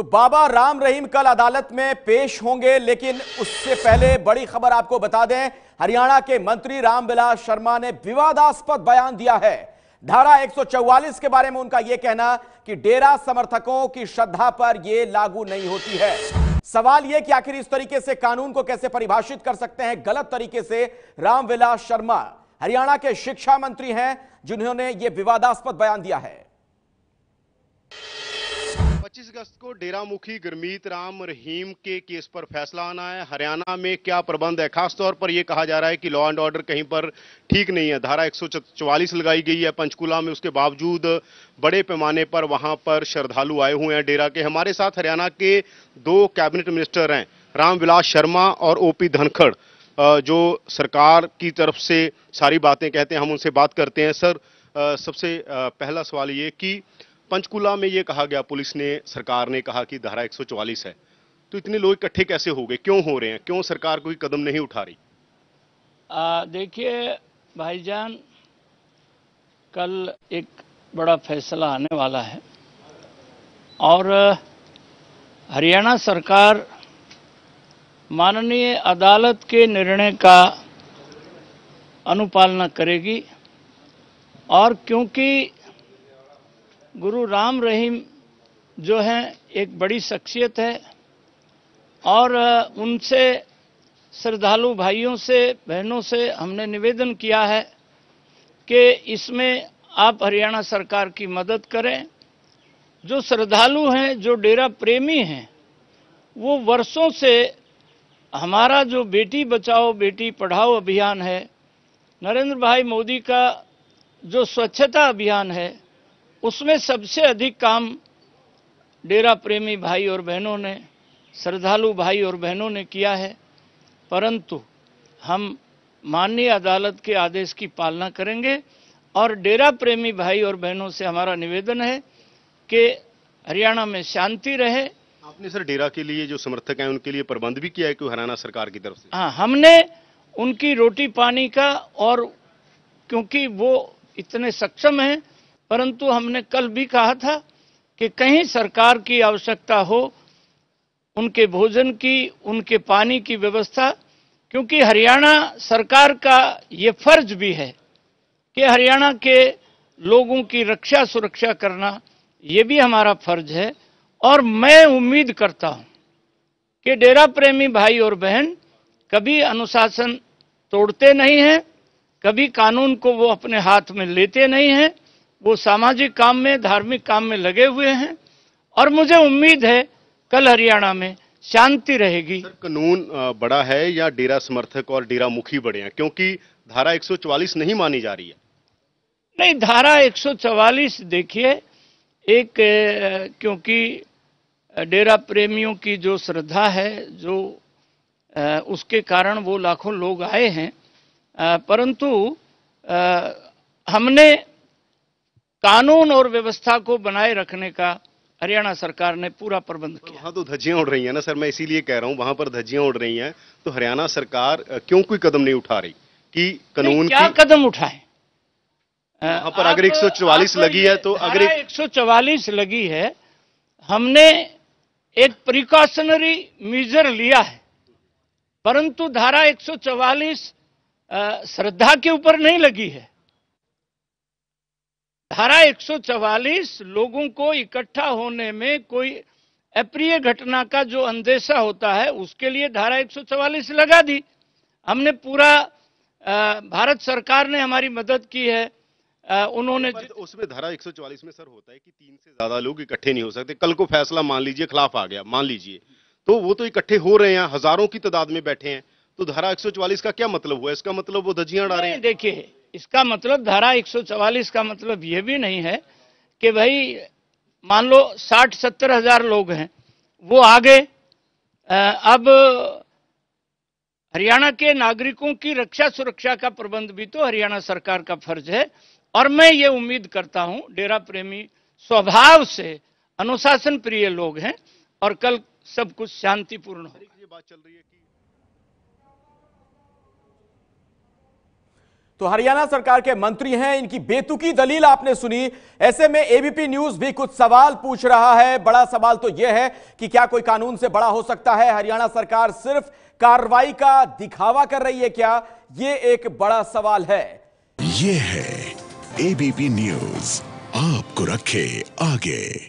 तो बाबा राम रहीम कल अदालत में पेश होंगे लेकिन उससे पहले बड़ी खबर आपको बता दें हरियाणा के मंत्री रामविलास शर्मा ने विवादास्पद बयान दिया है धारा 144 के बारे में उनका यह कहना कि डेरा समर्थकों की श्रद्धा पर यह लागू नहीं होती है सवाल यह कि आखिर इस तरीके से कानून को कैसे परिभाषित कर सकते हैं गलत तरीके से रामविलास शर्मा हरियाणा के शिक्षा मंत्री हैं जिन्होंने यह विवादास्पद बयान दिया है पच्चीस अगस्त को डेरा मुखी गुरमीत राम रहीम के केस पर फैसला आना है हरियाणा में क्या प्रबंध है खासतौर पर यह कहा जा रहा है कि लॉ एंड ऑर्डर कहीं पर ठीक नहीं है धारा 144 लगाई गई है पंचकुला में उसके बावजूद बड़े पैमाने पर वहां पर श्रद्धालु आए हुए हैं डेरा के हमारे साथ हरियाणा के दो कैबिनेट मिनिस्टर हैं रामविलास शर्मा और ओ धनखड़ जो सरकार की तरफ से सारी बातें कहते हैं हम उनसे बात करते हैं सर सबसे पहला सवाल ये कि पंचकुला में ये कहा गया पुलिस ने सरकार ने कहा कि धारा 144 है तो इतने लोग इकट्ठे कैसे हो गए क्यों हो रहे हैं क्यों सरकार कोई कदम नहीं उठा रही देखिए भाईजान कल एक बड़ा फैसला आने वाला है और हरियाणा सरकार माननीय अदालत के निर्णय का अनुपालना करेगी और क्योंकि गुरु राम रहीम जो हैं एक बड़ी शख्सियत है और उनसे श्रद्धालु भाइयों से बहनों से हमने निवेदन किया है कि इसमें आप हरियाणा सरकार की मदद करें जो श्रद्धालु हैं जो डेरा प्रेमी हैं वो वर्षों से हमारा जो बेटी बचाओ बेटी पढ़ाओ अभियान है नरेंद्र भाई मोदी का जो स्वच्छता अभियान है उसमें सबसे अधिक काम डेरा प्रेमी भाई और बहनों ने श्रद्धालु भाई और बहनों ने किया है परंतु हम माननीय अदालत के आदेश की पालना करेंगे और डेरा प्रेमी भाई और बहनों से हमारा निवेदन है कि हरियाणा में शांति रहे आपने सर डेरा के लिए जो समर्थक हैं उनके लिए प्रबंध भी किया है क्यों हरियाणा सरकार की तरफ से हाँ हमने उनकी रोटी पानी का और क्योंकि वो इतने सक्षम हैं परंतु हमने कल भी कहा था कि कहीं सरकार की आवश्यकता हो उनके भोजन की उनके पानी की व्यवस्था क्योंकि हरियाणा सरकार का ये फर्ज भी है कि हरियाणा के लोगों की रक्षा सुरक्षा करना ये भी हमारा फर्ज है और मैं उम्मीद करता हूँ कि डेरा प्रेमी भाई और बहन कभी अनुशासन तोड़ते नहीं हैं कभी कानून को वो अपने हाथ में लेते नहीं हैं वो सामाजिक काम में धार्मिक काम में लगे हुए हैं और मुझे उम्मीद है कल हरियाणा में शांति रहेगी सर, कानून बड़ा है या डेरा समर्थक और डेरा मुखी बड़े हैं क्योंकि धारा 144 नहीं मानी जा रही है नहीं धारा 144 देखिए एक क्योंकि डेरा प्रेमियों की जो श्रद्धा है जो उसके कारण वो लाखों लोग आए हैं परंतु हमने कानून और व्यवस्था को बनाए रखने का हरियाणा सरकार ने पूरा प्रबंध किया वहां तो धज्जियां उड़ रही हैं ना सर मैं इसीलिए कह रहा हूं वहां पर धज्जियां उड़ रही हैं तो हरियाणा सरकार क्यों कोई कदम नहीं उठा रही कि कानून क्या की... कदम उठाए वहां पर अगर 144 लगी है तो अगर 144 लगी है हमने एक प्रिकॉशनरी मेजर लिया है परंतु धारा 144 श्रद्धा के ऊपर नहीं लगी है धारा 144 लोगों को इकट्ठा होने में कोई अप्रिय घटना का जो अंदेशा होता है उसके लिए धारा 144 लगा दी हमने पूरा भारत सरकार ने हमारी मदद की है उन्होंने उसमें धारा 144 में सर होता है कि तीन से ज्यादा लोग इकट्ठे नहीं हो सकते कल को फैसला मान लीजिए खिलाफ आ गया मान लीजिए तो वो तो इकट्ठे हो रहे हैं हजारों की तादाद में बैठे हैं तो धारा 144 का क्या मतलब हुआ इसका मतलब वो धजियां डाल रहे हैं देखिए इसका मतलब धारा 144 का मतलब यह भी नहीं है कि भाई मान लो साठ सत्तर हजार लोग हैं वो आगे अब हरियाणा के नागरिकों की रक्षा सुरक्षा का प्रबंध भी तो हरियाणा सरकार का फर्ज है और मैं ये उम्मीद करता हूं डेरा प्रेमी स्वभाव से अनुशासन प्रिय लोग हैं और कल सब कुछ शांतिपूर्ण हो बात चल रही है कि तो हरियाणा सरकार के मंत्री हैं इनकी बेतुकी दलील आपने सुनी ऐसे में एबीपी न्यूज भी कुछ सवाल पूछ रहा है बड़ा सवाल तो यह है कि क्या कोई कानून से बड़ा हो सकता है हरियाणा सरकार सिर्फ कार्रवाई का दिखावा कर रही है क्या ये एक बड़ा सवाल है ये है एबीपी न्यूज आपको रखे आगे